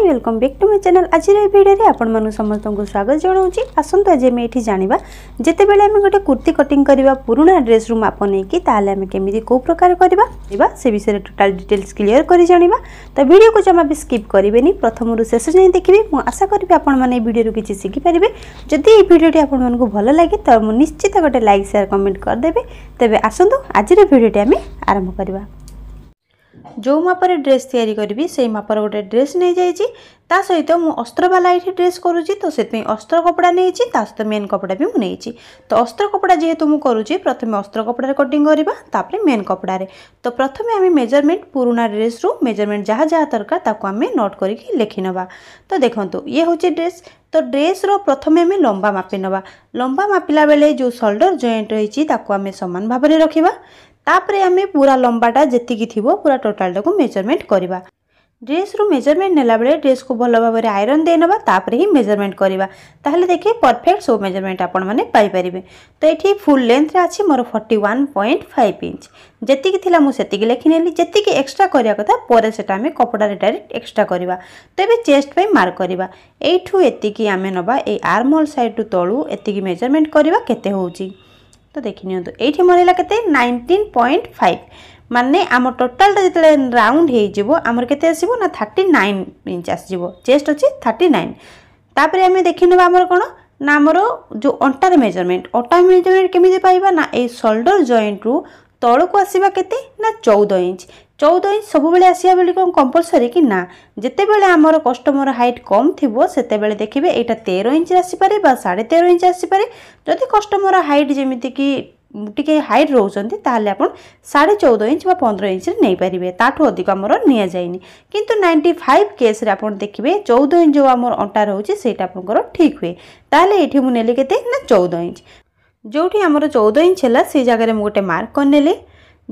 high welcome back to my channel ଆଜିର ଏହି ଭିଡ଼ିଓରେ ଆପଣମାନଙ୍କୁ ସମସ୍ତଙ୍କୁ ସ୍ୱାଗତ ଜଣାଉଛି ଆସନ୍ତୁ ଆଜି ଆମେ ଏଠି ଜାଣିବା ଯେତେବେଳେ ଆମେ ଗୋଟେ କୁର୍ତ୍ତୀ କଟିଂ କରିବା ପୁରୁଣା ଡ୍ରେସ୍ରୁ ମାପ ନେଇକି ତାହେଲେ ଆମେ କେମିତି କେଉଁ ପ୍ରକାର କରିବା ବା ସେ ବିଷୟରେ ଟୋଟାଲ୍ ଡିଟେଲ୍ସ କ୍ଲିଅର୍ କରି ଜାଣିବା ତ ଭିଡ଼ିଓକୁ ଜମା ବି ସ୍କିପ୍ କରିବେନି ପ୍ରଥମରୁ ଶେଷ ଯାଏଁ ଦେଖିବେ ମୁଁ ଆଶା କରିବି ଆପଣମାନେ ଏହି ଭିଡ଼ିଓରୁ କିଛି ଶିଖିପାରିବେ ଯଦି ଏହି ଭିଡ଼ିଓଟି ଆପଣମାନଙ୍କୁ ଭଲ ଲାଗେ ତ ମୁଁ ନିଶ୍ଚିତ ଗୋଟେ ଲାଇକ୍ ସେୟାର କମେଣ୍ଟ କରିଦେବେ ତେବେ ଆସନ୍ତୁ ଆଜିର ଭିଡ଼ିଓଟି ଆମେ ଆରମ୍ଭ କରିବା जो मापर ड्रेस यापी मापर गोटे ड्रेस नहीं सहित तो मुझ अस्त्रवाला ये ड्रेस करुच्ची तो से अस्त्र कपड़ा नहीं सहित तो मेन कपड़ा भी मुझे तो अस्त्र कपड़ा जेहेतु मुझे करुच्ची प्रथम अस्त्र कपड़े कटिंग करवापर मेन कपड़े तो प्रथम आम मेजरमेंट पुराणा ड्रेस्रु मेजरमेंट जहाँ जहाँ दरकार नोट करके लिखि ना तो देखो ये हूँ ड्रेस तो ड्रेस रो प्रथम आम लंबा मापी नवा लंबा मापिला बेले जो सोल्डर जयेंट रही आम सामान भाव रखा ତାପରେ ଆମେ ପୁରା ଲମ୍ବାଟା ଯେତିକି ଥିବ ପୁରା ଟୋଟାଲଟାକୁ ମେଜରମେଣ୍ଟ କରିବା ଡ୍ରେସ୍ରୁ ମେଜରମେଣ୍ଟ ନେଲାବେଳେ ଡ୍ରେସ୍କୁ ଭଲ ଭାବରେ ଆଇରନ୍ ଦେଇନେବା ତାପରେ ହିଁ ମେଜରମେଣ୍ଟ କରିବା ତାହେଲେ ଦେଖିବେ ପରଫେକ୍ଟ ସବୁ ମେଜରମେଣ୍ଟ ଆପଣମାନେ ପାଇପାରିବେ ତ ଏଠି ଫୁଲ୍ ଲେନ୍ଥରେ ଅଛି ମୋର forty one point five inch ଯେତିକି ଥିଲା ମୁଁ ସେତିକି ଲେଖିନେଲି ଯେତିକି ଏକ୍ସଟ୍ରା କରିବା କଥା ପରେ ସେଟା ଆମେ କପଡ଼ାରେ ଡାଇରେକ୍ଟ ଏକ୍ସଟ୍ରା କରିବା ତ ଏବେ ଚେଷ୍ଟ ପାଇଁ ମାର୍କ କରିବା ଏଇଠୁ ଏତିକି ଆମେ ନେବା ଏଇ ଆର୍ମହୋଲ୍ ସାଇଡ଼୍ରୁ ତଳୁ ଏତିକି ମେଜରମେଣ୍ଟ କରିବା କେତେ ହେଉଛି ତ ଦେଖିନିଅନ୍ତୁ ଏଇଠି ମୋର ହେଲା କେତେ ନାଇଣ୍ଟିନ୍ ପଏଣ୍ଟ ଫାଇଭ୍ ମାନେ ଆମ ଟୋଟାଲଟା ଯେତେବେଳେ ରାଉଣ୍ଡ ହେଇଯିବ ଆମର କେତେ ଆସିବ ନା ଥାର୍ଟି ନାଇନ୍ ଇଞ୍ଚ ଆସିଯିବ ଚେଷ୍ଟ ଅଛି ଥାର୍ଟି ନାଇନ୍ ତାପରେ ଆମେ ଦେଖିନେବା ଆମର କ'ଣ ନା ଆମର ଯେଉଁ ଅଣ୍ଟାର ମେଜରମେଣ୍ଟ ଅଣ୍ଟା ମେଜରମେଣ୍ଟ କେମିତି ପାଇବା ନା ଏଇ ସୋଲ୍ଡର ଜଏଣ୍ଟରୁ ତଳକୁ ଆସିବା କେତେ ନା ଚଉଦ ଇଞ୍ଚ চৌদ ইঞ্চ সবুলে আসিয়া বলে কম কম্পলসরি কি না যেতবে আমার কষ্টমর হাইট কম থাকবে সেতবে দেখবে এইটা তের ইঞ্চ আসিপারে বা সাড়ে তের ইঞ্চ আসিপারে যদি কষ্টমর হাইট যেমিতিকি টিকি হাইট রোচান তাহলে আপনার সাড়ে চৌদ ইঞ্চ বা পনেরো ইঞ্চরে নিয়েপারে তাঠু অধিক আমার নিয়ে যায়নি কিন্তু নাইনটি ফাইভ কেস্রে আপনার দেখবে চৌদ ইঞ্চ যে আমার অন্টা রয়েছে সেইটা আপনার ঠিক হুয়ে তাহলে এটি মু নেলি কেতে না চৌদ ইঞ্চ যেটি আমার চৌদ ইঞ্চ হল সেই জায়গায় মু গোটে মার্ক করে নেলি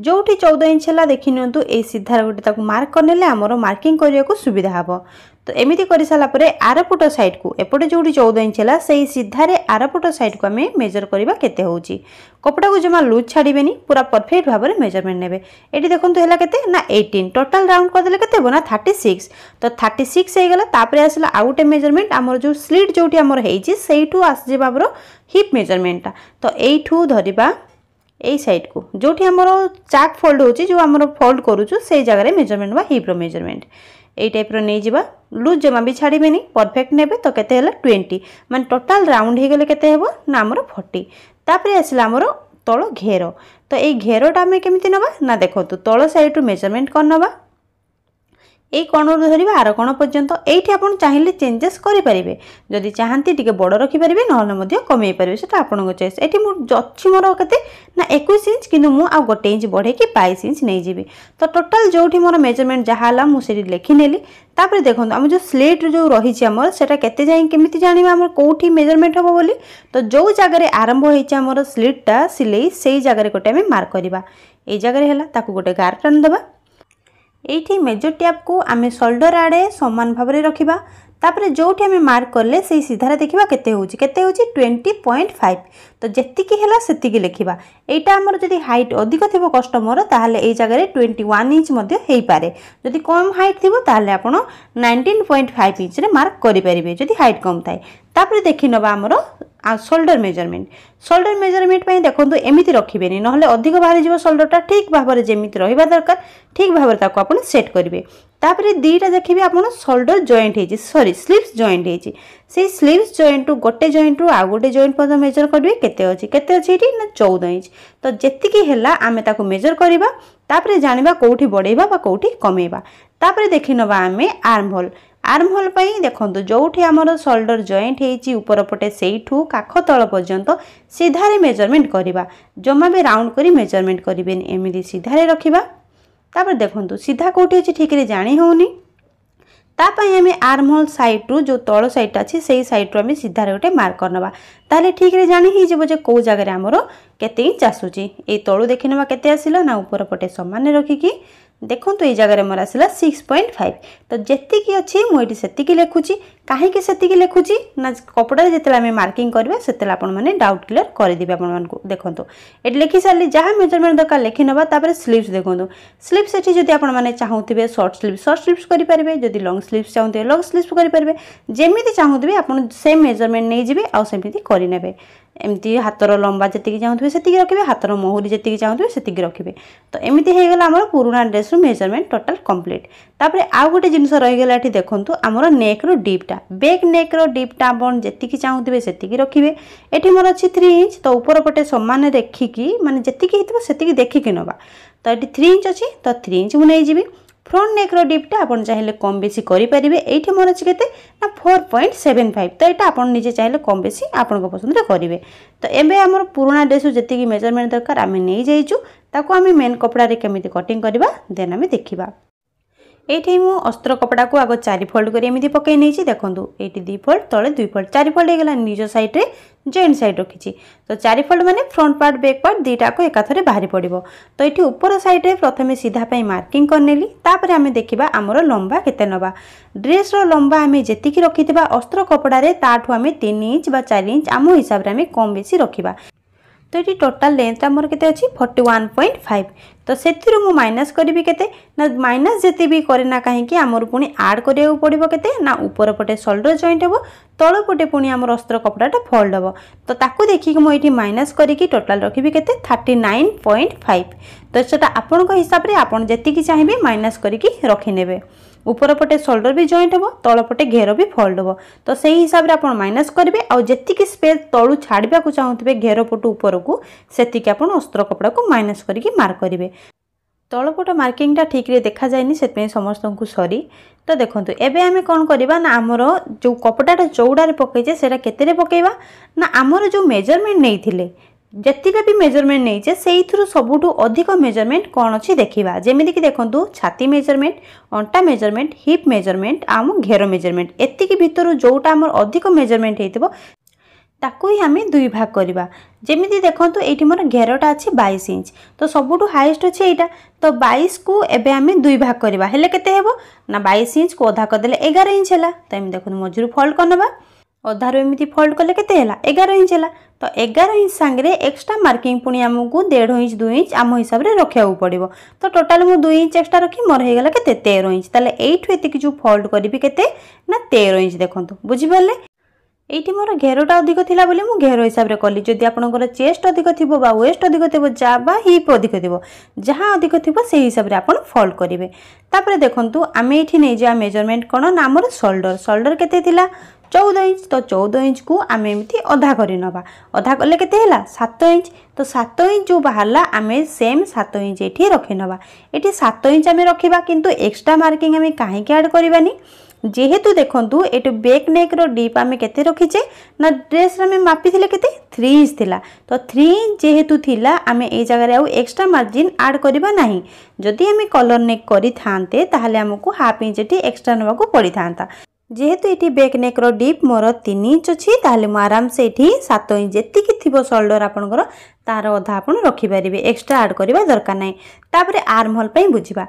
ଯେଉଁଠି ଚଉଦ ଇଞ୍ଚ ହେଲା ଦେଖିନିଅନ୍ତୁ ଏଇ ସିଧାରେ ଗୋଟେ ତାକୁ ମାର୍କ କରିନେଲେ ଆମର ମାର୍କିଂ କରିବାକୁ ସୁବିଧା ହେବ ତ ଏମିତି କରିସାରିଲା ପରେ ଆରପଟ ସାଇଡ଼କୁ ଏପଟେ ଯେଉଁଠି ଚଉଦ ଇଞ୍ଚ ହେଲା ସେଇ ସିଧାରେ ଆରପଟ ସାଇଡ଼କୁ ଆମେ ମେଜର କରିବା କେତେ ହେଉଛି କପଡ଼ାକୁ ଜମା ଲୁଜ୍ ଛାଡ଼ିବେନି ପୁରା ପରଫେକ୍ଟ ଭାବରେ ମେଜରମେଣ୍ଟ ନେବେ ଏଠି ଦେଖନ୍ତୁ ହେଲା କେତେ ନା ଏଇଟିନ୍ ଟୋଟାଲ ରାଉଣ୍ଡ କରିଦେଲେ କେତେ ହେବ ନା ଥାର୍ଟି ସିକ୍ସ ତ ଥାର୍ଟି ସିକ୍ସ ହେଇଗଲା ତାପରେ ଆସିଲା ଆଉ ଗୋଟେ ମେଜରମେଣ୍ଟ ଆମର ଯେଉଁ ସ୍ଲିଟ୍ ଯେଉଁଠି ଆମର ହେଇଛି ସେଇଠୁ ଆସିଯିବ ଆମର ହିପ୍ ମେଜରମେଣ୍ଟଟା ତ ଏଇଠୁ ଧରିବା এই ସାଇଡ଼କୁ ଯେଉଁଠି ଆମର ଚାକ୍ ଫୋଲ୍ଡ ହେଉଛି ଯେଉଁ ଆମର ଫୋଲ୍ଡ କରୁଛୁ ସେଇ ଜାଗାରେ ମେଜରମେଣ୍ଟ ବା ହିପ୍ର ମେଜରମେଣ୍ଟ ଏଇ ଟାଇପ୍ର ନେଇଯିବା ଲୁଜ୍ ଜମା ବି ଛାଡ଼ିବେନି ପରଫେକ୍ଟ ନେବେ ତ କେତେ ହେଲା ଟ୍ୱେଣ୍ଟି ମାନେ ଟୋଟାଲ୍ ରାଉଣ୍ଡ ହୋଇଗଲେ କେତେ ହେବ ନା ଆମର ଫର୍ଟି ତାପରେ ଆସିଲା ଆମର ତଳ ଘେର ତ ଏଇ ଘେରଟା ଆମେ କେମିତି ନେବା ନା ଦେଖନ୍ତୁ ତଳ ସାଇଡ଼୍ରୁ ମେଜରମେଣ୍ଟ କରିନେବା এই কোণରୁ ধରିବେ ଆର କୋଣ ପର୍ଯ୍ୟନ୍ତ ଏଇଠି ଆପଣ ଚାହିଁଲେ ଚେଞ୍ଜେସ୍ କରିପାରିବେ ଯଦି ଚାହାନ୍ତି ଟିକେ ବଡ଼ ରଖିପାରିବେ ନହେଲେ ମଧ୍ୟ କମେଇ ପାରିବେ ସେଟା ଆପଣଙ୍କ ଚଏସ୍ ଏଠି ମୁଁ ଅଛି ମୋର କେତେ ନା ଏକୋଇଶ ଇଞ୍ଚ କିନ୍ତୁ ମୁଁ ଆଉ ଗୋଟେ ଇଞ୍ଚ ବଢ଼େଇକି ବାଇଶ ଇଞ୍ଚ ନେଇଯିବି ତ ଟୋଟାଲ୍ ଯେଉଁଠି ମୋର ମେଜରମେଣ୍ଟ ଯାହା ହେଲା ମୁଁ ସେଠି ଲେଖିନେଲି ତାପରେ ଦେଖନ୍ତୁ ଆମ ଯେଉଁ ସ୍ଲେଟ୍ରୁ ଯେଉଁ ରହିଛି ଆମର ସେଟା କେତେ ଯାଇ କେମିତି ଜାଣିବା ଆମର କେଉଁଠି ମେଜରମେଣ୍ଟ ହେବ ବୋଲି ତ ଯେଉଁ ଜାଗାରେ ଆରମ୍ଭ ହେଇଛି ଆମର ସ୍ଲିଟ୍ଟା ସିଲେଇ ସେଇ ଜାଗାରେ ଗୋଟେ ଆମେ ମାର୍କ କରିବା ଏଇ ଜାଗାରେ ହେଲା ତାକୁ ଗୋଟେ ଗାର ଟାଣି ଦେବା এইটি মেଜର ଟ୍ୟାବ୍କୁ ଆମେ ସୋଲ୍ଡର ଆଡ଼େ ସମାନ ଭାବରେ ରଖିବା ତାପରେ ଯେଉଁଠି ଆମେ ମାର୍କ କଲେ ସେଇ ସିଧାରେ ଦେଖିବା କେତେ ହେଉଛି କେତେ ହେଉଛି ଟ୍ୱେଣ୍ଟି ପଏଣ୍ଟ ଫାଇଭ୍ ତ ଯେତିକି ହେଲା ସେତିକି ଲେଖିବା ଏଇଟା ଆମର ଯଦି ହାଇଟ୍ ଅଧିକ ଥିବ କଷ୍ଟମର ତାହେଲେ ଏଇ ଜାଗାରେ ଟ୍ୱେଣ୍ଟି ୱାନ୍ ଇଞ୍ଚ ମଧ୍ୟ ହେଇପାରେ ଯଦି କମ୍ ହାଇଟ୍ ଥିବ ତାହେଲେ ଆପଣ ନାଇଣ୍ଟିନ୍ ପଏଣ୍ଟ ଫାଇଭ୍ ଇଞ୍ଚରେ ମାର୍କ କରିପାରିବେ ଯଦି ହାଇଟ୍ କମ୍ ଥାଏ ତାପରେ ଦେଖିନେବା ଆମର ଆଉ ସୋଲ୍ଡର ମେଜରମେଣ୍ଟ ସୋଲଡ଼ର୍ ମେଜରମେଣ୍ଟ ପାଇଁ ଦେଖନ୍ତୁ ଏମିତି ରଖିବେନି ନହେଲେ ଅଧିକ ବାହାରିଯିବ ସୋଲ୍ଡରଟା ଠିକ୍ ଭାବରେ ଯେମିତି ରହିବା ଦରକାର ଠିକ୍ ଭାବରେ ତାକୁ ଆପଣ ସେଟ୍ କରିବେ ତାପରେ ଦୁଇଟା ଦେଖିବେ ଆପଣ ସୋଲଡ଼ର୍ ଜଏଣ୍ଟ ହେଇଛି ସରି ସ୍ଲିପ୍ସ ଜଏଣ୍ଟ ହେଇଛି ସେଇ ସ୍ଲିପ୍ସ ଜଏଣ୍ଟରୁ ଗୋଟେ ଜଏଣ୍ଟରୁ ଆଉ ଗୋଟେ ଜଏଣ୍ଟ ପର୍ଯ୍ୟନ୍ତ ମେଜର କରିବେ କେତେ ଅଛି କେତେ ଅଛି ଏଠି ନା ଚଉଦ ଇଞ୍ଚ ତ ଯେତିକି ହେଲା ଆମେ ତାକୁ ମେଜର କରିବା ତାପରେ ଜାଣିବା କେଉଁଠି ବଢ଼େଇବା ବା କେଉଁଠି କମେଇବା ତାପରେ ଦେଖିନେବା ଆମେ ଆର୍ମ ହୋଲ୍ ଆର୍ମ ହୋଲ୍ ପାଇଁ ଦେଖନ୍ତୁ ଯେଉଁଠି ଆମର ସୋଲ୍ଡର୍ ଜଏଣ୍ଟ ହେଇଛି ଉପର ପଟେ ସେଇଠୁ କାଖ ତଳ ପର୍ଯ୍ୟନ୍ତ ସିଧାରେ ମେଜରମେଣ୍ଟ କରିବା ଜମା ବି ରାଉଣ୍ଡ କରି ମେଜରମେଣ୍ଟ କରିବେନି ଏମିତି ସିଧାରେ ରଖିବା ତାପରେ ଦେଖନ୍ତୁ ସିଧା କେଉଁଠି ଅଛି ଠିକ୍ରେ ଜାଣି ହେଉନି ତା ପାଇଁ ଆମେ ଆର୍ମ ହୋଲ୍ ସାଇଡ଼୍ରୁ ଯେଉଁ ତଳ ସାଇଡ଼୍ଟା ଅଛି ସେଇ ସାଇଡ଼୍ରୁ ଆମେ ସିଧାରେ ଗୋଟେ ମାର୍କ କରିନେବା ତାହେଲେ ଠିକ୍ରେ ଜାଣି ହେଇଯିବ ଯେ କେଉଁ ଜାଗାରେ ଆମର କେତେ ଇଞ୍ଚ ଆସୁଛି ଏଇ ତଳୁ ଦେଖିନେବା କେତେ ଆସିଲା ନା ଉପର ପଟେ ସମାନ ରଖିକି ଦେଖନ୍ତୁ ଏଇ ଜାଗାରେ ମୋର ଆସିଲା ସିକ୍ସ ପଏଣ୍ଟ ଫାଇଭ୍ ତ ଯେତିକି ଅଛି ମୁଁ ଏଠି ସେତିକି ଲେଖୁଛି କାହିଁକି ସେତିକି ଲେଖୁଛି ନା କପଡ଼ାରେ ଯେତେବେଳେ ଆମେ ମାର୍କିଂ କରିବା ସେତେବେଳେ ଆପଣମାନେ ଡାଉଟ୍ କ୍ଲିୟର୍ କରିଦେବେ ଆପଣମାନଙ୍କୁ ଦେଖନ୍ତୁ ଏଠି ଲେଖି ସାରିଲି ଯାହା ମେଜରମେଣ୍ଟ ଦରକାର ଲେଖିନେବା ତାପରେ ସ୍ଲିଭ୍ସ ଦେଖନ୍ତୁ ସ୍ଲିଭ୍ସ ଏଠି ଯଦି ଆପଣମାନେ ଚାହୁଁଥିବେ ସର୍ଟ ସ୍ଲିଭ୍ ସର୍ଟ ସ୍ଲିଭ୍ସ କରିପାରିବେ ଯଦି ଲଙ୍ଗ୍ ସ୍ଲିଭ୍ସ ଚାହୁଁଥିବେ ଲଙ୍ଗ୍ ସ୍ଲିଭ୍ସ କରିପାରିବେ ଯେମିତି ଚାହୁଁଥିବେ ଆପଣ ସେମ୍ ମେଜରମେଣ୍ଟ ନେଇଯିବେ ଆଉ ସେମିତି କରିନେବେ ଏମିତି ହାତର ଲମ୍ବା ଯେତିକି ଚାହୁଁଥିବେ ସେତିକି ରଖିବେ ହାତର ମହୁରି ଯେତିକି ଚାହୁଁଥିବେ ସେତିକି ରଖିବେ ତ ଏମିତି ହେଇଗଲା ଆମର ପୁରୁଣା ଡ୍ରେସ୍ରୁ ମେଜରମେଣ୍ଟ ଟୋଟାଲ୍ କମ୍ପ୍ଲିଟ୍ ତାପରେ ଆଉ ଗୋଟେ ଜିନିଷ ରହିଗଲା ଏଠି ଦେଖନ୍ତୁ ଆମର ନେକ୍ରୁ ଡିପ୍ଟା ବେକ୍ ନେକ୍ର ଡିପ୍ ଟା ଆପଣ ଯେତିକି ଚାହୁଁଥିବେ ସେତିକି ରଖିବେ ଏଠି ମୋର ଅଛି ଥ୍ରୀ ଇଞ୍ଚ ତ ଉପର ପଟେ ସମାନ ରେଖିକି ମାନେ ଯେତିକି ହେଇଥିବ ସେତିକି ଦେଖିକି ନେବା ତ ଏଠି ଥ୍ରୀ ଇଞ୍ଚ ଅଛି ତ ଥ୍ରୀ ଇଞ୍ଚ ମୁଁ ନେଇଯିବି ফ্রন্ট নেক্র ডিপটা আপনার চাইলে কম বেশি করে পারে এইটি মোর আছে কেতে না ফোর পয়েন্ট সেভেন ফাইভ তো এটা আপনার নিজে চাইলে কম বেশি আপনার পছন্দে করবে তো এবে আমার পুরোনা ড্রেসু যেত মেজরমেন্ট দরকার আমি নিয়ে যাইছু তাকে আমি মেন কপড়ারে কেমি কটিং করা দেন আমি দেখা এইটি মু অস্ত্র কপড়াকে আগ চারি ফোল্ড করে এমনি পকাই নিয়েছি দেখুন এইটি দুই ফোল্ড তলে দুই ফোল্ড চারি ফোল্ড হয়ে গেল নিজ সাইড্রে জয়েন্ট সাইড রকিছি তো চারি ফোল্ড মানে ফ্রন্ট পার্ট ব্যাক পার্ট দুইটাক একাথরে বাহারি পড়ব তো এটি উপর সাইড্রে প্রথমে সিধা পাই মার্কিং করেনেলি তাপরে আমি দেখিবা আমার লম্বা কেতে নবা ড্রেসর লম্বা আমি যেতিকি রকিথিবা অস্ত্র কপড়ারে তাঠু আমি তিন ইঞ্চ বা চারি ইঞ্চ আম হিসাবে আমি কম বেশি রকিবা তো এটি টোটাল লেন্থটা মোর কেতে অছি ফর্টি ওয়ান পয়েন্ট ফাইভ তো সেতির মু মাইনাস করিবি কেতে না মাইনাস যেতে বি করে না কাহিঁকি আমার পুঁ আড করা পড়ব কেতে না উপর পটে সোল্ডর জয়েন্ট হব তল পটে পুঁ আমার অস্ত্র কপড়াটা ফোল্ড হব তো তাকে দেখি মু এটি মাইনাস করিকি টোটাল রাখবি কেতে থার্টি নাইন পয়েন্ট ফাইভ তো সেটা আপনার হিসাবে আপনার যেত চাহিবে মাইনাস করিকি রখিনেবে উপরপটে সোল্ডর ବି ଜଏଣ୍ଟ ହେବ ତଳପଟେ ଘେର ବି ଫୋଲ୍ଡ ହେବ ତ ସେହି ହିସାବରେ ଆପଣ ମାଇନସ୍ କରିବେ ଆଉ ଯେତିକି ସ୍ପେସ୍ ତଳୁ ଛାଡ଼ିବାକୁ ଚାହୁଁଥିବେ ଘେର ପଟୁ ଉପରକୁ ସେତିକି ଆପଣ ଅସ୍ତ୍ର କପଡ଼ାକୁ ମାଇନସ୍ କରିକି ମାର୍କ କରିବେ ତଳପଟ ମାର୍କିଂଟା ଠିକ୍ରେ ଦେଖାଯାଏନି ସେଥିପାଇଁ ସମସ୍ତଙ୍କୁ ସରି ତ ଦେଖନ୍ତୁ ଏବେ ଆମେ କ'ଣ କରିବା ନା ଆମର ଯେଉଁ କପଡ଼ାଟା ଚଉଡ଼ାରେ ପକାଇଛେ ସେଇଟା କେତେରେ ପକାଇବା ନା ଆମର ଯେଉଁ ମେଜରମେଣ୍ଟ ନେଇଥିଲେ ଯେତିକି ବି ମେଜରମେଣ୍ଟ ନେଇଛେ ସେଇଥିରୁ ସବୁଠୁ ଅଧିକ ମେଜରମେଣ୍ଟ କ'ଣ ଅଛି ଦେଖିବା ଯେମିତିକି ଦେଖନ୍ତୁ ଛାତି ମେଜରମେଣ୍ଟ ଅଣ୍ଟା ମେଜରମେଣ୍ଟ ହିପ୍ ମେଜରମେଣ୍ଟ ଆମ ଘେର ମେଜରମେଣ୍ଟ ଏତିକି ଭିତରୁ ଯେଉଁଟା ଆମର ଅଧିକ ମେଜରମେଣ୍ଟ ହେଇଥିବ ତାକୁ ହିଁ ଆମେ ଦୁଇ ଭାଗ କରିବା ଯେମିତି ଦେଖନ୍ତୁ ଏଇଠି ମୋର ଘେରଟା ଅଛି ବାଇଶ ଇଞ୍ଚ ତ ସବୁଠୁ ହାଇଏଷ୍ଟ ଅଛି ଏଇଟା ତ ବାଇଶକୁ ଏବେ ଆମେ ଦୁଇ ଭାଗ କରିବା ହେଲେ କେତେ ହେବ ନା ବାଇଶ ଇଞ୍ଚକୁ ଅଧା କରିଦେଲେ ଏଗାର ଇଞ୍ଚ ହେଲା ତ ଏମିତି ଦେଖନ୍ତୁ ମଝିରୁ ଫଲ୍ଟ କରିନେବା ଅଧାରୁ ଏମିତି ଫୋଲ୍ଡ କଲେ କେତେ ହେଲା ଏଗାର ଇଞ୍ଚ ହେଲା ତ ଏଗାର ଇଞ୍ଚ ସାଙ୍ଗରେ ଏକ୍ସଟ୍ରା ମାର୍କିଂ ପୁଣି ଆମକୁ ଦେଢ଼ ଇଞ୍ଚ ଦୁଇ ଇଞ୍ଚ ଆମ ହିସାବରେ ରଖିବାକୁ ପଡ଼ିବ ତ ଟୋଟାଲ୍ ମୁଁ ଦୁଇ ଇଞ୍ଚ ଏକ୍ସଟ୍ରା ରଖି ମୋର ହେଇଗଲା କେତେ ତେର ଇଞ୍ଚ ତାହେଲେ ଏଇଠୁ ଏତିକି ଯେଉଁ ଫୋଲ୍ଡ କରିବି କେତେ ନା ତେର ଇଞ୍ଚ ଦେଖନ୍ତୁ ବୁଝିପାରିଲେ এইটি মোর ঘেরটা অধিক লা বলে মু ঘের হিসাবে কলি যদি আপনার চেস্ট অধিক থিব বা ওয়েস্ট অধিক থিব যা বা হিপ অধিক থিব যা অধিক থিব সেই হিসাবে আপনার ফল্ড করবে তাপরে দেখুন আমি এইটি নিয়ে যা মেজরমেন্ট কোণ না আমার সোল্ডর সোল্ডর কেতে লা চৌদ ইঞ্চ তো চৌদ ইঞ্চকু আমি এমনি অধা করে নেবা অধা কলে কেতে হল সাত ইঞ্চ তো সাত ইঞ্চ যে বাহারা আমি সেম সাত ইঞ্চ এটি রখি নেবা এটি সাত ইঞ্চ আমি রখিবা কিন্তু এক্সট্রা মার্কিং আমি কাহিকি আড করবানি যেহেতু দেখন্তু এটু বেক নেক্র ডিপ আমি কেতে রখিছে না ড্রেস আমি মাপিলে কেতে থ্রি ইঞ্চ লা তো থ্রি ইঞ্চ যেহেতু লা আমি এই জায়গায় আউ এক্সট্রা মার্জিন আড করা না যদি আমি কলর নেক করে থাকে তাহলে আমি হাফ ইঞ্চ এটি এক্সট্রা নেওয়া পড়ি থাকে যেহেতু এটি বেক নেক্র ডিপ মোর তিন ইঞ্চ অছি তাহলে মু আরামসে এটি সাত ইঞ্চ যেতিকি থিব সোল্ডর আপনার তার অধা আপনার রখিপারে এক্সট্রা আড করা দরকার নাই তাপরে আর্ম হোল বুঝবা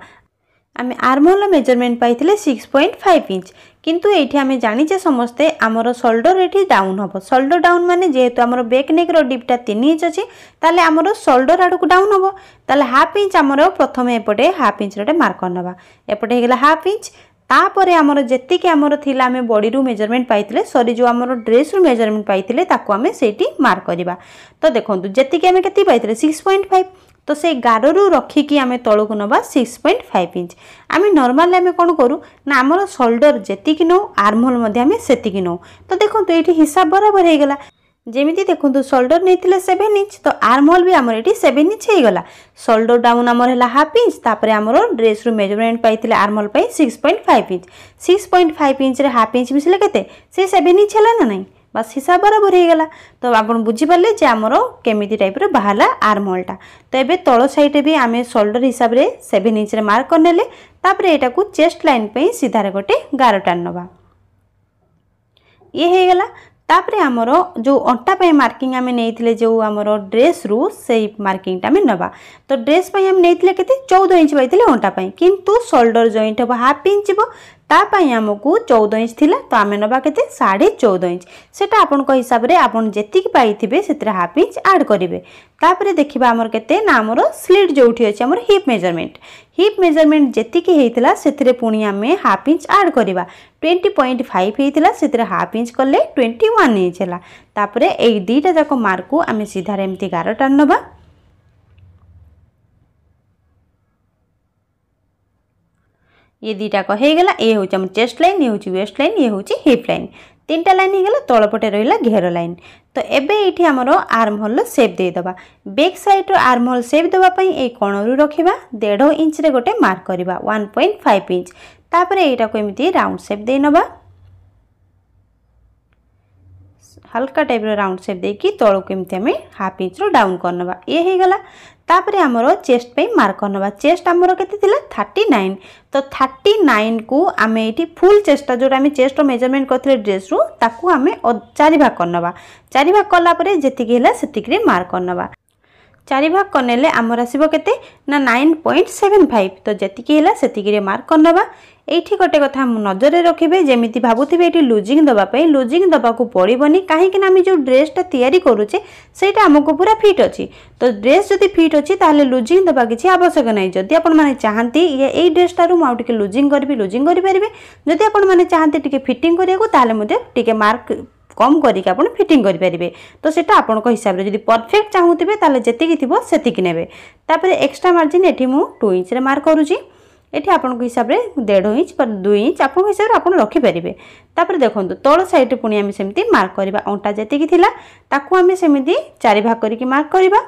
আমি আর্মহোল মেজরমেন্ট পাইলে সিক্স পয়েন্ট ফাইভ ইঞ্চ কিন্তু এইটি আমি জানিছে সমস্তে আমার সোল্ডর এটি ডাউন হব সোল্ডর ডাউন মানে যেহেতু আমার বেক নেক্র ডিপটা তিন ইঞ্চ অছে তাহলে আমার সোল্ডর আড়ক ডাউন হব তাহলে হাফ ইঞ্চ আমার প্রথমে এপটে হাফ ইঞ্চর গোটে মার্ক নেওয়া এপটে হয়ে গেল হাফ ইঞ্চ ତାପରେ ଆମର ଯେତିକି ଆମର ଥିଲା ଆମେ ବଡ଼ିରୁ ମେଜରମେଣ୍ଟ ପାଇଥିଲେ ସରି ଯେଉଁ ଆମର ଡ୍ରେସ୍ରୁ ମେଜରମେଣ୍ଟ ପାଇଥିଲେ ତାକୁ ଆମେ ସେଇଠି ମାର୍କ କରିବା ତ ଦେଖନ୍ତୁ ଯେତିକି ଆମେ କେତିକି ପାଇଥିଲେ ସିକ୍ସ ପଏଣ୍ଟ ଫାଇଭ୍ ତ ସେଇ ଗାରରୁ ରଖିକି ଆମେ ତଳକୁ ନେବା ସିକ୍ସ ପଏଣ୍ଟ ଫାଇଭ୍ ଇଞ୍ଚ ଆମେ ନର୍ମାଲି ଆମେ କ'ଣ କରୁ ନା ଆମର ସୋଲ୍ଡର ଯେତିକି ନେଉ ଆର୍ମହୋଲ୍ ମଧ୍ୟ ଆମେ ସେତିକି ନେଉ ତ ଦେଖନ୍ତୁ ଏଇଠି ହିସାବ ବରାବର ହେଇଗଲା ଯେମିତି ଦେଖନ୍ତୁ ସୋଲ୍ଡର ନେଇଥିଲେ ସେଭେନ୍ ଇଞ୍ଚ ତ ଆର୍ମହୋଲ୍ ବି ଆମର ଏଠି ସେଭେନ୍ ଇଞ୍ଚ ହେଇଗଲା ସୋଲ୍ଡର ଡାଉନ୍ ଆମର ହେଲା ହାଫ୍ ଇଞ୍ଚ ତାପରେ ଆମର ଡ୍ରେସ୍ରୁ ମେଜରମେଣ୍ଟ ପାଇଥିଲେ ଆର୍ମହୋଲ୍ ପାଇଁ six point five inch six point five ଇଞ୍ଚରେ ହାଫ୍ ଇଞ୍ଚ ମିଶିଲେ କେତେ ସେ ସେଭେନ୍ ଇଞ୍ଚ ହେଲା ନା ନାହିଁ ବାସ୍ ହିସାବ ବରାବର ହେଇଗଲା ତ ଆପଣ ବୁଝିପାରିଲେ ଯେ ଆମର କେମିତି ଟାଇପ୍ର ବାହାରିଲା ଆର୍ମହୋଲ୍ଟା ତ ଏବେ ତଳ ସାଇଡ଼୍ରେ ବି ଆମେ ସୋଲ୍ଡର ହିସାବରେ ସେଭେନ୍ ଇଞ୍ଚରେ ମାର୍କ କରିନେଲେ ତାପରେ ଏଇଟାକୁ ଚେଷ୍ଟ ଲାଇନ୍ ପାଇଁ ସିଧାରେ ଗୋଟେ ଗାର ଟାଣି ନେବା ଇଏ ହେଇଗଲା তাপরে আমার যে অন্টা মার্কিং আমি নিয়ে যে আমার ড্রেস রু সেই মার্কিংটা আমি নেবা তো ড্রেস আমি নিয়ে কেতে চৌদ ইঞ্চ পাইলে অন্টা কিন্তু সোল্ডর জয়েন্ট হব হাফ ইঞ্চ হব ତା ପାଇଁ ଆମକୁ ଚଉଦ ଇଞ୍ଚ ଥିଲା ତ ଆମେ ନେବା କେତେ ସାଢ଼େ ଚଉଦ ଇଞ୍ଚ ସେଟା ଆପଣଙ୍କ ହିସାବରେ ଆପଣ ଯେତିକି ପାଇଥିବେ ସେଥିରେ ହାଫ୍ ଇଞ୍ଚ ଆଡ଼୍ କରିବେ ତାପରେ ଦେଖିବା ଆମର କେତେ ନା ଆମର ସ୍ଲିଟ୍ ଯେଉଁଠି ଅଛି ଆମର ହିପ୍ ମେଜରମେଣ୍ଟ হিপ মেজরমেন্ট যেতিকি হয়েছিল সেতিরে পুনি আমি হাফ ইঞ্চ আড করা টোয়েন্টি পয়েন্ট ফাইভ হয়েছিল সেতিরে হাফ ইঞ্চ কলে টোয়েন্টি ওয়ান ইঞ্চ হল তাপরে এই দুইটা যাক মার্কু আমি সিধার এমতি গারটার নেবা ଇଏ ଦୁଇଟାକ ହେଇଗଲା ଏ ହେଉଛି ଆମ ଚେଷ୍ଟ ଲାଇନ୍ ଇଏ ହେଉଛି ୱେଷ୍ଟ ଲାଇନ୍ ଇଏ ହେଉଛି ହିପ୍ ଲାଇନ୍ ତିନିଟା ଲାଇନ୍ ହେଇଗଲା ତଳପଟେ ରହିଲା ଘେର ଲାଇନ୍ ତ ଏବେ ଏଇଠି ଆମର ଆର୍ମ ହୋଲ୍ର ସେପ୍ ଦେଇଦେବା ବ୍ୟାକ୍ ସାଇଡ଼୍ର ଆର୍ମ ହୋଲ୍ ସେପ୍ ଦେବା ପାଇଁ ଏଇ କଣରୁ ରଖିବା ଦେଢ଼ ଇଞ୍ଚରେ ଗୋଟେ ମାର୍କ କରିବା ୱାନ୍ ପଏଣ୍ଟ ଫାଇଭ୍ ଇଞ୍ଚ ତାପରେ ଏଇଟାକୁ ଏମିତି ରାଉଣ୍ଡ ସେପ୍ ଦେଇନେବା ହାଲକା ଟାଇପ୍ର ରାଉଣ୍ଡ ସେପ୍ ଦେଇକି ତଳକୁ ଏମିତି ଆମେ ହାଫ୍ ଇଞ୍ଚରୁ ଡାଉନ୍ କରିନେବା ଇଏ ହେଇଗଲା ତାପରେ ଆମର ଚେଷ୍ଟ ପାଇଁ ମାର୍କ କରିନେବା ଚେଷ୍ଟ ଆମର କେତେ ଥିଲା ଥାର୍ଟି ନାଇନ୍ ତ ଥାର୍ଟି ନାଇନ୍କୁ ଆମେ ଏଇଠି ଫୁଲ୍ ଚେଷ୍ଟଟା ଯେଉଁଟା ଆମେ ଚେଷ୍ଟର ମେଜରମେଣ୍ଟ କରିଥିଲେ ଡ୍ରେସ୍ରୁ ତାକୁ ଆମେ ଚାରି ଭାଗ କରିନେବା ଚାରି ଭାଗ କଲା ପରେ ଯେତିକି ହେଲା ସେତିକିରେ ମାର୍କ କରିନେବା চারি ভাগ কনেলে আমার আসব কেতে না নাইন পয়েন্ট সেভেন ফাইভ তো যেতিকি হল সেতিকিরে মার্ক করনেবা এইটি গোটে কথা নজরে রখিবে যেমিতি ভাবুথিবে এটি লুজিং দেওয়া লুজিং দেওয়া পড়বনি কাহিঁকি না আমি যে ড্রেসটা তৈরি করুছে সেইটা আমাকে পুরা ফিট অছি তো ড্রেস যদি ফিট অছি তাহলে লুজিং দেওয়া কিছু আবশ্যক নাই যদি আপনার চাহান্তি ইয়ে এই ড্রেসটার মু টিকে লুজিং করবি লুজিং করে পারিবে যদি আপনার চাহান্তি টিকে ফিটিং করা তাহলে মধ্যে টিকে মার্ক কম করিকি আপনার ফিটিং করে পারে তো সেটা আপনার হিসাবে যদি পরফেক্ট চাহুবে তাহলে যেত সেতিকি নেবে তাপরে এক্সট্রা মার্জিন এটি মু টু ইঞ্চরে মার্ক করুছি এটি আপনার হিসাবে দেড় ইঞ্চ বা দুই ইঞ্চ আপনার হিসাবে আপনার রখিপারে তাপরে দেখুন তল সাইড পুঁ আমি সেমি মার্ক করা অন্টা যেত তাকে আমি সেমি চারি ভাগ করি মার্ক করা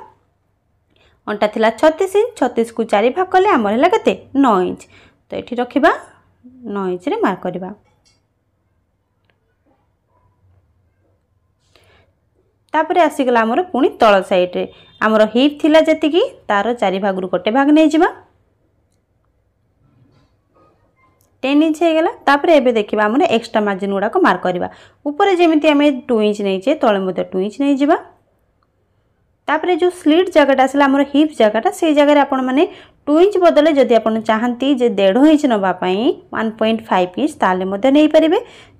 অন্টা লা ছতিশ ইঞ্চ ছতিশ কু চারি ভাগ কলে আমার হল কেতে ন ইঞ্চ তো এটি রখা ন ইঞ্চরে মার্ক করা তাপরে আসিଗଲା ଆମର ପୁଣି ତଳ ସାଇଡ଼୍ରେ ଆମର ହିପ୍ ଥିଲା ଯେତିକି ତା'ର ଚାରି ଭାଗରୁ ଗୋଟେ ଭାଗ ନେଇଯିବା টেন ইঞ্চ হয়ে গেল তাপরে এবে দেখিবা আমার এক্সট্রা মার্জিন গুড়াক মার্ক করা উপরে যেমি আমি টু ইঞ্চ নেইছে তলে মধ্যে টু ইঞ্চ নেইযা তাপরে যে স্লিট জায়গাটা আসলে আমার হিপ জায়গাটা সেই জায়গায় আপনার টু ইঞ্চ বদলে যদি আপনার চাহান্তি যে দেড় ইঞ্চ নেওয়া ওয়ান পয়েন্ট ফাইভ ইঞ্চ তাহলে মধ্যে নেইপারে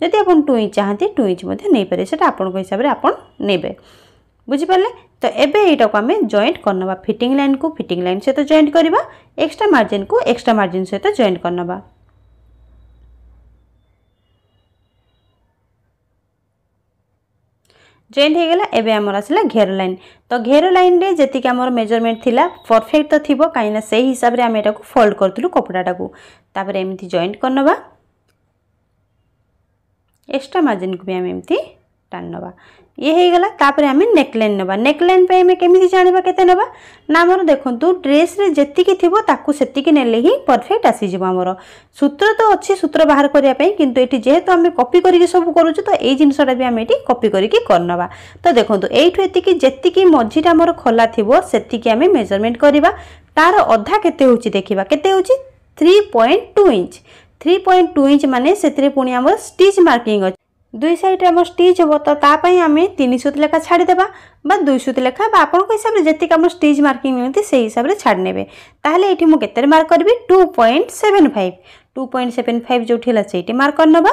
যদি আপনার টু ইঞ্চ চাহান্তি টু ইঞ্চ মধ্যে নেইপারে সেটা আপনার হিসাবে আপনার নেবে বুঝিপারে তো এবে এইটাকে আমি জয়েন্ট করে ফিটিং লাইন কু ফিটিং লাইন সহ জয়েন্ট করা এক্সট্রা মার্জিন কু এক্সট্রা মার্জিন সহ জয়েন্ট করে জয়েন্ট হয়েগলা এবে আমার আসলা ঘের লাইন তো ঘের লাইনরে যেত আমার মেজরমেন্ট লা পরফেক্ট তো থিব কিনা সেই হিসাবে আমি এটা ফোল্ড করলু কপড়াটা তাপরে এমতি জয়েন্ট করে নেবা এক্সট্রা মার্জিন কু আমি এমতি ଟାଣି ନେବା ଇଏ ହେଇଗଲା ତାପରେ ଆମେ ନେକ୍ଲାଇନ୍ ନେବା ନେକ୍ଲାଇନ୍ ପାଇଁ ଆମେ କେମିତି ଜାଣିବା କେତେ ନେବା ନା ଆମର ଦେଖନ୍ତୁ ଡ୍ରେସ୍ରେ ଯେତିକି ଥିବ ତାକୁ ସେତିକି ନେଲେ ହିଁ ପରଫେକ୍ଟ ଆସିଯିବ ଆମର ସୂତ୍ର ତ ଅଛି ସୂତ୍ର ବାହାର କରିବା ପାଇଁ କିନ୍ତୁ ଏଠି ଯେହେତୁ ଆମେ କପି କରିକି ସବୁ କରୁଛୁ ତ ଏଇ ଜିନିଷଟା ବି ଆମେ ଏଠି କପି କରିକି କରିନେବା ତ ଦେଖନ୍ତୁ ଏଇଠୁ ଏତିକି ଯେତିକି ମଝିଟା ଆମର ଖୋଲା ଥିବ ସେତିକି ଆମେ ମେଜରମେଣ୍ଟ କରିବା ତାର ଅଧା କେତେ ହେଉଛି ଦେଖିବା କେତେ ହେଉଛି three point two inch three point two inch মানে সেতিরে পুনি আমার স্টিচ মার্কিং অছে দুই সাইড্রে আমার ଷ୍ଟିଚ୍ ହେବ ତ ତା ପାଇଁ ଆମେ ତିନି ସୁତ ଲେଖା ଛାଡ଼ିଦେବା ବା ଦୁଇ ସୁତ ଲେଖା ବା ଆପଣଙ୍କ ହିସାବରେ ଯେତିକି ଆମର ଷ୍ଟିଚ୍ ମାର୍କିଂ ନିଅନ୍ତି ସେଇ ହିସାବରେ ଛାଡ଼ି ନେବେ ତାହେଲେ ଏଇଠି ମୁଁ କେତେରେ ମାର୍କ କରିବି two point seven five two point seven five ଯେଉଁଠି ହେଲା ସେଇଠି ମାର୍କ କରିନେବା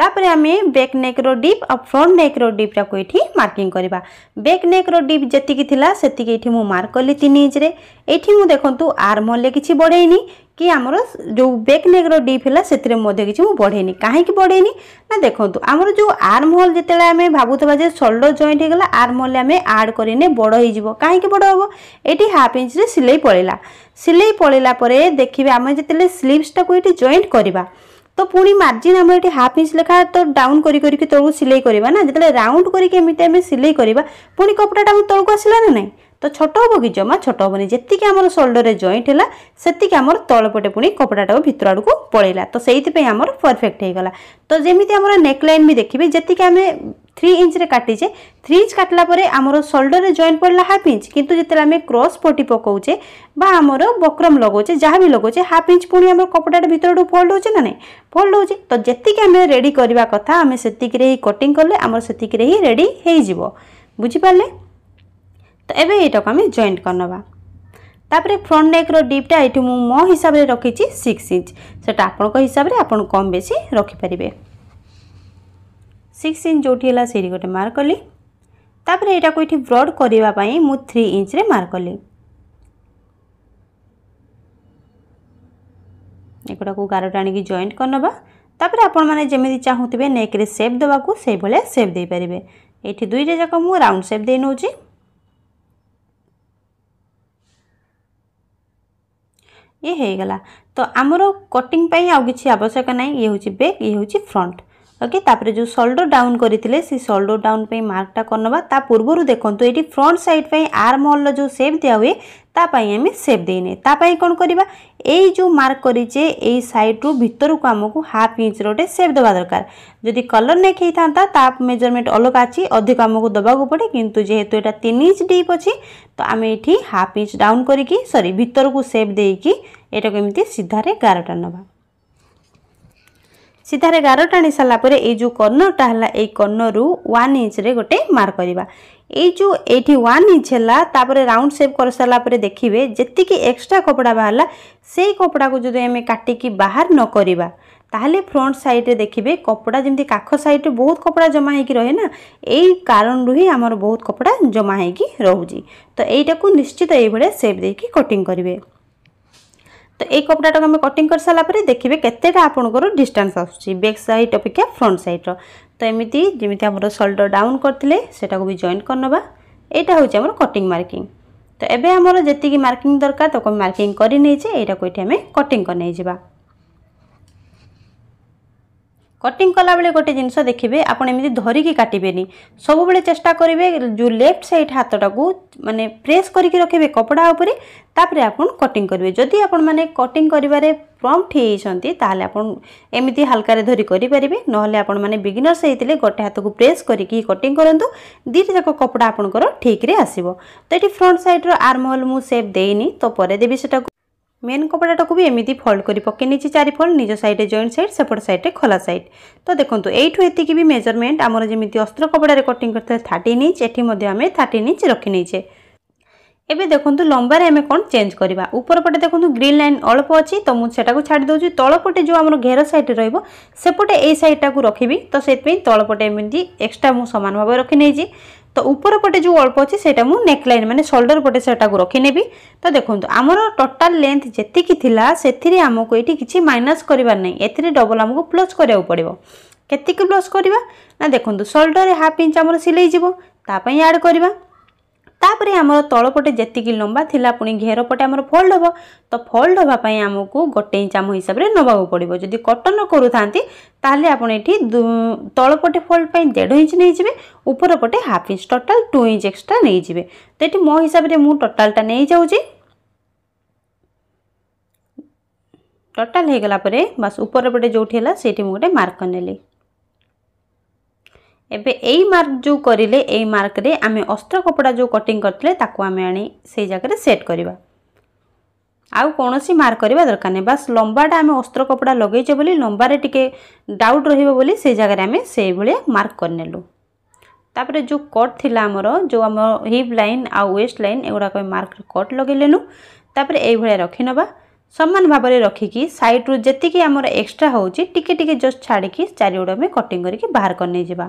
ତାପରେ ଆମେ ବ୍ୟାକ୍ ନେକ୍ର ଡିପ୍ ଆଉ ଫ୍ରଣ୍ଟ ନେକ୍ର ଡିପ୍ଟାକୁ ଏଇଠି ମାର୍କିଂ କରିବା ବ୍ୟାକ୍ ନେକ୍ର ଡିପ୍ ଯେତିକି ଥିଲା ସେତିକି ଏଇଠି ମୁଁ ମାର୍କ କଲି ତିନି ଇଞ୍ଚରେ ଏଇଠି ମୁଁ ଦେଖନ୍ତୁ ଆର୍ମ ହେଲେ କିଛି ବଢ଼େଇନି କି ଆମର ଯେଉଁ ବେକ୍ ନେକ୍ର ଡିପ୍ ହେଲା ସେଥିରେ ମଧ୍ୟ କିଛି ମୁଁ ବଢ଼େଇନି କାହିଁକି ବଢ଼େଇନି ନା ଦେଖନ୍ତୁ ଆମର ଯେଉଁ ଆର୍ମ ହୋଲ୍ ଯେତେବେଳେ ଆମେ ଭାବୁଥିବା ଯେ ସୋଲ୍ଡର ଜଏଣ୍ଟ ହେଇଗଲା ଆର୍ମ ହୋଲ୍ରେ ଆମେ ଆଡ଼୍ କରିନେ ବଡ଼ ହେଇଯିବ କାହିଁକି ବଡ଼ ହେବ ଏଠି ହାଫ୍ ଇଞ୍ଚରେ ସିଲେଇ ପଳେଇଲା ସିଲେଇ ପଳେଇଲା ପରେ ଦେଖିବେ ଆମେ ଯେତେବେଳେ ସ୍ଲିଭ୍ସଟାକୁ ଏଠି ଜଏଣ୍ଟ କରିବା ତ ପୁଣି ମାର୍ଜିନ୍ ଆମେ ଏଠି ହାଫ୍ ଇଞ୍ଚ ଲେଖା ତ ଡାଉନ୍ କରି କରିକି ତଳକୁ ସିଲେଇ କରିବା ନା ଯେତେବେଳେ ରାଉଣ୍ଡ କରିକି ଏମିତି ଆମେ ସିଲେଇ କରିବା ପୁଣି କପଡ଼ାଟା ଆମ ତଳକୁ ଆସିଲା ନା ନାହିଁ তো ছোট হব কি জমা ছোট হবনি যেতিকি আমার সোল্ডরে জয়েন্ট হল সেতিকি আমার তলপটে পুঁ কপড়াটা ভিতর আড়ক পড়াইলা তো সেইপাই আমার পরফেক্ট হয়ে গলা তো যেমি আমার নেকলাইন বি দেখবে যেতিকি আমি থ্রি ইঞ্চরে কাটিছে থ্রি ইঞ্চ কাটলা পরে আমার সোল্ডরে জয়েন্ট পড়লা হাফ ইঞ্চ কিন্তু যেতে আমি ক্রস পটি পকাউছে বা আমার বক্রম লগাউছে যা বি লগাউছে হাফ ইঞ্চ পুঁ আমার কপড়াটা ভিতরটু ফোল্ড হচ্ছে না না ফোল্ড হচ্ছে তো যেতিকি আমি রেডি করা কথা আমি সেতিকি কটিং কলে আমার সেতিকি রেডি হয়ে যাব বুঝিপারে ତ ଏବେ ଏଇଟାକୁ ଆମେ ଜଏଣ୍ଟ କରିନେବା ତାପରେ ଫ୍ରଣ୍ଟ ନେକ୍ର ଡିପ୍ଟା ଏଇଠି ମୁଁ ମୋ ହିସାବରେ ରଖିଛି ସିକ୍ସ ଇଞ୍ଚ ସେଟା ଆପଣଙ୍କ ହିସାବରେ ଆପଣ କମ୍ ବେଶୀ ରଖିପାରିବେ ସିକ୍ସ ଇଞ୍ଚ ଯେଉଁଠି ହେଲା ସେଇଠି ଗୋଟେ ମାର୍କ କଲି ତାପରେ ଏଇଟାକୁ ଏଇଠି ବ୍ରଡ୍ କରିବା ପାଇଁ ମୁଁ ଥ୍ରୀ ଇଞ୍ଚରେ ମାର୍କ କଲି ଏଗୁଡ଼ାକୁ ଗାର ଟାଣିକି ଜଏଣ୍ଟ କରିନେବା ତାପରେ ଆପଣମାନେ ଯେମିତି ଚାହୁଁଥିବେ ନେକ୍ରେ ସେପ୍ ଦେବାକୁ ସେଇଭଳିଆ ସେପ୍ ଦେଇପାରିବେ ଏଇଠି ଦୁଇଟା ଯାକ ମୁଁ ରାଉଣ୍ଡ ସେପ୍ ଦେଇ ନେଉଛି ଇଏ ହେଇଗଲା ତ ଆମର କଟିଂ ପାଇଁ ଆଉ କିଛି ଆବଶ୍ୟକ ନାହିଁ ଇଏ ହେଉଛି ବ୍ୟାକ୍ ଇଏ ହେଉଛି ଫ୍ରଣ୍ଟ ওকে তাপরে যে সোল্ডর ডাউন করে সে সোল্ডর ডাউন মার্কটা করে নেওয়া তা পূর্ব দেখুন এটি ফ্রন্ট সাইড আর্ম হল যে সেপ দিয়া হুয়ে তাপাই আমি সেপ দিয়ে নে তাপাই কোণ করা এই যে মার্ক করেছে এই সাইড্রু ভিতরক আমি হাফ ইঞ্চর গোটে সেপ দেওয়া দরকার যদি কলর নেক হয়ে থাকে তা মেজরমেন্ট অলগা আছে অধিক আমি দেওয়া পড়ে কিন্তু যেহেতু এটা তিন ইঞ্চ ডিপ অছি তো আমি এটি হাফ ইঞ্চ ডাউন করি সরি ভিতরক সেপ দিয়ে এটাকে এমনি সিধারে গারটা নেওয়া ସିଧାରେ ଗାର ଟାଣି ସାରିଲା ପରେ ଏଇ ଯେଉଁ କର୍ଣ୍ଣରଟା ହେଲା ଏଇ କର୍ଣ୍ଣରରୁ ୱାନ୍ ଇଞ୍ଚରେ ଗୋଟେ ମାର୍କ କରିବା ଏଇ ଯେଉଁ ଏଇଠି ୱାନ୍ ଇଞ୍ଚ ହେଲା ତାପରେ ରାଉଣ୍ଡ ସେପ୍ କରିସାରିଲା ପରେ ଦେଖିବେ ଯେତିକି ଏକ୍ସଟ୍ରା କପଡ଼ା ବାହାରିଲା ସେଇ କପଡ଼ାକୁ ଯଦି ଆମେ କାଟିକି ବାହାର ନ କରିବା ତାହେଲେ ଫ୍ରଣ୍ଟ ସାଇଡ଼୍ରେ ଦେଖିବେ କପଡ଼ା ଯେମିତି କାଖ ସାଇଡ଼୍ରେ ବହୁତ କପଡ଼ା ଜମା ହେଇକି ରହେ ନା ଏଇ କାରଣରୁ ହିଁ ଆମର ବହୁତ କପଡ଼ା ଜମା ହେଇକି ରହୁଛି ତ ଏଇଟାକୁ ନିଶ୍ଚିତ ଏଇଭଳିଆ ସେପ୍ ଦେଇକି କଟିଂ କରିବେ তো এই কপଡ଼ାଟାକୁ ଆମେ କଟିଂ କରିସାରିଲା ପରେ ଦେଖିବେ କେତେଟା ଆପଣଙ୍କର ଡିଷ୍ଟାନ୍ସ ଆସୁଛି ବ୍ୟାକ୍ ସାଇଡ଼୍ ଅପେକ୍ଷା ଫ୍ରଣ୍ଟ ସାଇଡ଼୍ର ତ ଏମିତି ଯେମିତି ଆମର ସୋଲ୍ଡର ଡାଉନ୍ କରିଥିଲେ ସେଟାକୁ ବି ଜଏନ୍ କରିନେବା ଏଇଟା ହେଉଛି ଆମର କଟିଂ ମାର୍କିଂ ତ ଏବେ ଆମର ଯେତିକି ମାର୍କିଂ ଦରକାର ତାକୁ ମାର୍କିଂ କରିନେଇଛେ ଏଇଟାକୁ ଏଠି ଆମେ କଟିଂ କରିନେଇଯିବା কটিং কলাবেলে গোটে জিনিস দেখবে আপনার এমনি ধরিকি কাটবেনি সবুলে চেষ্টা করবে যে লেফট সাইড হাতটা মানে প্রেস করি রাখবে কপড়া উপরে তাপরে আপনার কটিং করবে যদি আপন মানে কটিং করবার প্রম্পট হয়েছেন তাহলে আপনার এমনি হালকার ধরি করে নহলে আপন মানে বিগিনর্স হয়েছে গোটে হাতকু প্রেস করিকি কটিং করতু দুইটা যাক কপড়া আপনার ঠিকরে আসব তো এটি ফ্রন্ট সাইড্র আর্মহোল মু সেপ দেইনি তো পরে দেবি সেটা মেন কপড়াটাকে বি এমিতি ফোল্ড করে পকাই নিয়েছি চারি ফোল্ড নিজ সাইডে জয়েন্ট সাইড সেপট সাইডে খোলা সাইড তো দেখুন এইটু এতিকি বি মেজরমেন্ট আমার যেমি অস্ত্র কপড়ার কটিং করতে থার্টিন ইঞ্চ এটি মধ্যে আমি থার্টিন ইঞ্চ রখি নিয়েছে এবে দেখুন লম্বার আমি কোণ চেঞ্জ করা উপরপটে দেখুন গ্রিন লাইন অল্প অছি তো মু সেটা ছাড়ি দেছি তলপটে যে আমার ঘের সাইড রহব সেপটে এই সাইডটা রাখবি তো সেই তলপটে এমনি এক্সট্রা মু সমান ভাবে রখি নিয়েছি তো উপরপটে যে অল্প অছি সেটা মু নেক লাইন মানে সোল্ডর পটে সেটা রখি নেবি তো দেখুন আমার টোটাল লেন্থ যেতিকি লা সেথিরে আমি এটি কিছু মাইনাস করবার নাই এতে ডবল আমি প্লস করা পড়ব কেতিকি প্লস করা না দেখুন সোল্ডরে হাফ ইঞ্চ আমার সিলাই যাব তাপাই আড করা ତାପରେ ଆମର ତଳପଟେ ଯେତିକି ଲମ୍ବା ଥିଲା ପୁଣି ଘେର ପଟେ ଆମର ଫୋଲ୍ଡ ହେବ ତ ଫୋଲ୍ଡ ହେବା ପାଇଁ ଆମକୁ ଗୋଟେ ଇଞ୍ଚ ଆମ ହିସାବରେ ନେବାକୁ ପଡ଼ିବ ଯଦି କଟନ କରୁଥାନ୍ତି ତାହେଲେ ଆପଣ ଏଠି ତଳପଟେ ଫୋଲ୍ଡ ପାଇଁ ଦେଢ଼ ଇଞ୍ଚ ନେଇଯିବେ ଉପର ପଟେ half inch total two inch extra ନେଇଯିବେ ତ ଏଠି ମୋ ହିସାବରେ ମୁଁ ଟୋଟାଲ୍ଟା ନେଇଯାଉଛି ଟୋଟାଲ୍ ହୋଇଗଲା ପରେ ବାସ୍ ଉପର ପଟେ ଯେଉଁଠି ହେଲା ସେଇଠି ମୁଁ ଗୋଟେ ମାର୍କ ନେଲି ଏବେ ଏଇ ମାର୍କ ଯେଉଁ କରିଲେ ଏଇ ମାର୍କରେ ଆମେ ଅସ୍ତ୍ର କପଡ଼ା ଯେଉଁ କଟିଂ କରିଥିଲେ ତାକୁ ଆମେ ଆଣି ସେଇ ଜାଗାରେ ସେଟ୍ କରିବା ଆଉ କୌଣସି ମାର୍କ କରିବା ଦରକାର ନାହିଁ ବାସ୍ ଲମ୍ବାଟା ଆମେ ଅସ୍ତ୍ର କପଡ଼ା ଲଗେଇଛେ ବୋଲି ଲମ୍ବାରେ ଟିକେ ଡାଉଟ୍ ରହିବ ବୋଲି ସେଇ ଜାଗାରେ ଆମେ ସେଇଭଳିଆ ମାର୍କ କରିନେଲୁ ତାପରେ ଯେଉଁ କଟ୍ ଥିଲା ଆମର ଯେଉଁ ଆମ ହିପ୍ ଲାଇନ୍ ଆଉ ୱେଷ୍ଟ ଲାଇନ୍ ଏଗୁଡ଼ାକ ମାର୍କ କଟ୍ ଲଗେଇଲେନୁ ତାପରେ ଏଇଭଳିଆ ରଖିନେବା ସମାନ ଭାବରେ ରଖିକି ସାଇଡ଼୍ରୁ ଯେତିକି ଆମର ଏକ୍ସଟ୍ରା ହେଉଛି ଟିକେ ଟିକେ ଜଷ୍ଟ ଛାଡ଼ିକି ଚାରିଗୁଡ଼ ଆମେ କଟିଂ କରିକି ବାହାର କରି ନେଇଯିବା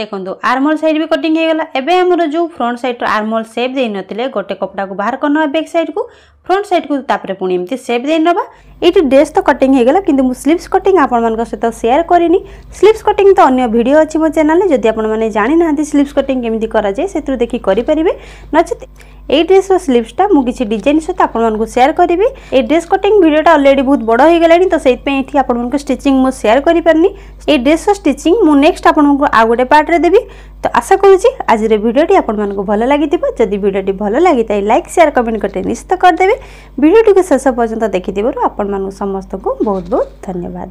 দেখুন আর্মল সাইড বি কটিং হয়ে গলা এবে আমার যে ফ্রন্ট সাইড্র আর্মল সেপ দিয়ে নলে গোটে কপড়া বাহার করে নেওয়া ব্যাক সাইড কু ফ্রন্ট সাইড কু তাপরে পুঁ এমতি সেপ দিয়ে নেওয়া এইটি ড্রেস তো কটিং হয়ে গলা কিন্তু মু স্লিভস কটিং আপনার সহ সেয়ার করিনি স্লিভস কটিং তো অন্য ভিডিও অছি মো চ্যানেলে যদি আপনার জানি না স্লিভস কটিং কেমি করা যায় সেতু দেখি করে পারে নচেত এই ড্রেসর স্লিভসটা মু কিছু ডিজাইন সহ আপনার সেয়ার করবি এই ড্রেস কটিং ভিডিওটা অলরেডি বহুত বড় হয়ে গেল তো সেইপাই এটি আপনার স্টিচিং মু সেয়ার করে পারি এই ড্রেসর স্টিচিং মু নেক্সট আপনার আউ গোটে পার্টরে দেবি তো আশা করছি আজকের ভিডিওটি আপনার ভাল লাগি যদি ভিডিওটি ভাল লাগি তাই লাইক সেয়ার কমেন্ট করতে নিশ্চিত କରିଦେବେ ଭିଡ଼ିଓଟିକୁ ଶେଷ ପର୍ଯ୍ୟନ୍ତ ଦେଖିଥିବାରୁ ଆପଣମାନଙ୍କୁ ସମସ୍ତଙ୍କୁ ବହୁତ ବହୁତ ଧନ୍ୟବାଦ